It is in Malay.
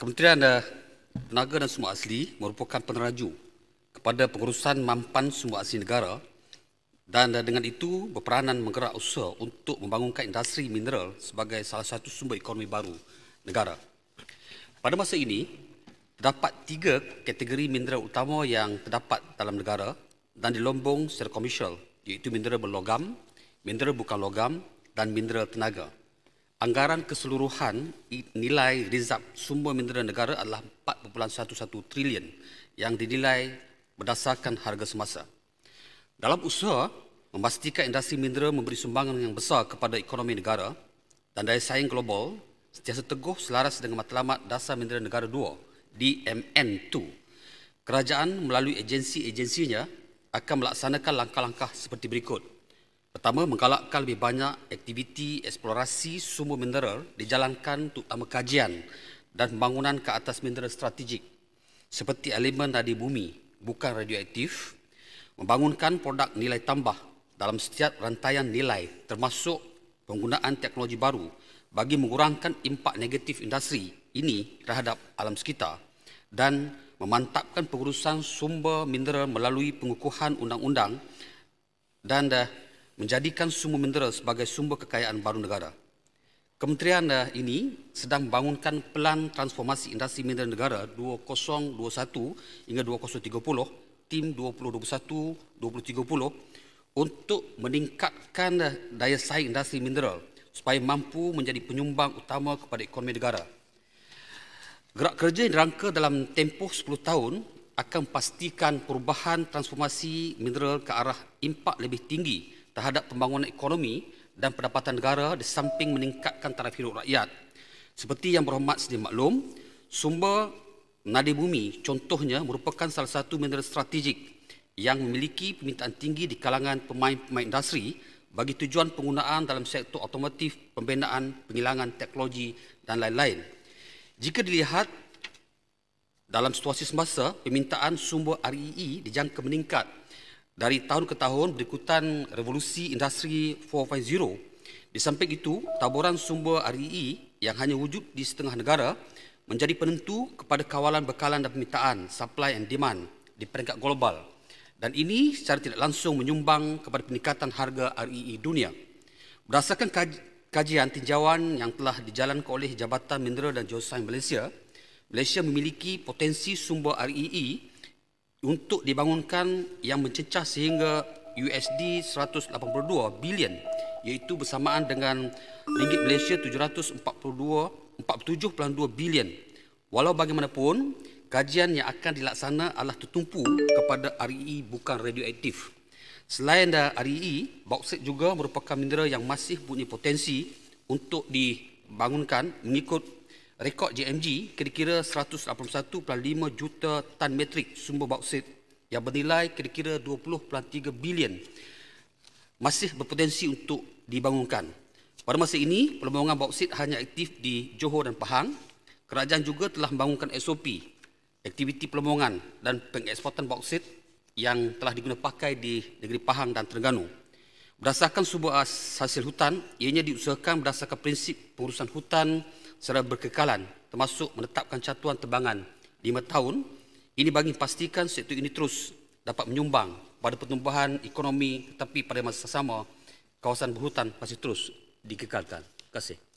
Kementerian eh, Tenaga dan Sumber Asli merupakan peneraju kepada pengurusan mampan sumber asli negara dan eh, dengan itu berperanan menggerak usaha untuk membangunkan industri mineral sebagai salah satu sumber ekonomi baru negara. Pada masa ini, terdapat tiga kategori mineral utama yang terdapat dalam negara dan dilombong secara komersial iaitu mineral berlogam, mineral bukan logam dan mineral tenaga. Anggaran keseluruhan nilai rizab sumber mineral negara adalah 4.11 trilion yang dinilai berdasarkan harga semasa. Dalam usaha memastikan industri mineral memberi sumbangan yang besar kepada ekonomi negara dan daya saing global setiasa teguh selaras dengan matlamat Dasar Mineral Negara 2, DMN2. Kerajaan melalui agensi-agensinya akan melaksanakan langkah-langkah seperti berikut. Pertama, menggalakkan lebih banyak aktiviti eksplorasi sumber mineral dijalankan untuk terutama kajian dan pembangunan ke atas mineral strategik seperti elemen dari bumi bukan radioaktif membangunkan produk nilai tambah dalam setiap rantaian nilai termasuk penggunaan teknologi baru bagi mengurangkan impak negatif industri ini terhadap alam sekitar dan memantapkan pengurusan sumber mineral melalui pengukuhan undang-undang dan uh, menjadikan sumber mineral sebagai sumber kekayaan baru negara. Kementerian eh, ini sedang membangunkan Pelan Transformasi Industri Mineral Negara 2021 hingga 2030, Tim 2021-2030 untuk meningkatkan eh, daya saing industri mineral supaya mampu menjadi penyumbang utama kepada ekonomi negara. Gerak kerja yang dirangka dalam tempoh 10 tahun akan pastikan perubahan transformasi mineral ke arah impak lebih tinggi terhadap pembangunan ekonomi dan pendapatan negara di samping meningkatkan taraf hidup rakyat. Seperti yang berhormat sedia maklum, sumber nadi bumi contohnya merupakan salah satu mineral strategik yang memiliki permintaan tinggi di kalangan pemain-pemain industri bagi tujuan penggunaan dalam sektor otomotif, pembinaan, penghilangan teknologi dan lain-lain. Jika dilihat dalam situasi semasa, permintaan sumber REE dijangka meningkat dari tahun ke tahun berikutan revolusi industri 4.0. Di samping itu, taburan sumber RII e e yang hanya wujud di setengah negara menjadi penentu kepada kawalan bekalan dan permintaan supply and demand di peringkat global. Dan ini secara tidak langsung menyumbang kepada peningkatan harga RII e dunia. Berdasarkan kajian tinjauan yang telah dijalankan oleh Jabatan Mineral dan Geosains Malaysia, Malaysia memiliki potensi sumber RII untuk dibangunkan yang mencecah sehingga USD 182 bilion iaitu bersamaan dengan ringgit Malaysia 742 47.2 bilion. Walau bagaimanapun, kajian yang akan dilaksana adalah tertumpu kepada REE e, bukan radioaktif. Selain dari REE, bauksit juga merupakan mineral yang masih punya potensi untuk dibangunkan mengikut rekod JMG kira-kira 181.5 juta tan metrik sumber bauksit yang bernilai kira-kira 20.3 bilion masih berpotensi untuk dibangunkan. Pada masa ini, pembangunan bauksit hanya aktif di Johor dan Pahang. Kerajaan juga telah membangunkan SOP, aktiviti pembangunan dan pengeksportan bauksit yang telah diguna pakai di negeri Pahang dan Terengganu. Berdasarkan sebuah hasil hutan, ianya diusahakan berdasarkan prinsip pengurusan hutan secara berkekalan termasuk menetapkan catuan tebangan 5 tahun ini bagi pastikan sektor ini terus dapat menyumbang pada pertumbuhan ekonomi tetapi pada masa sama kawasan berhutan masih terus dikekalkan. Terima kasih.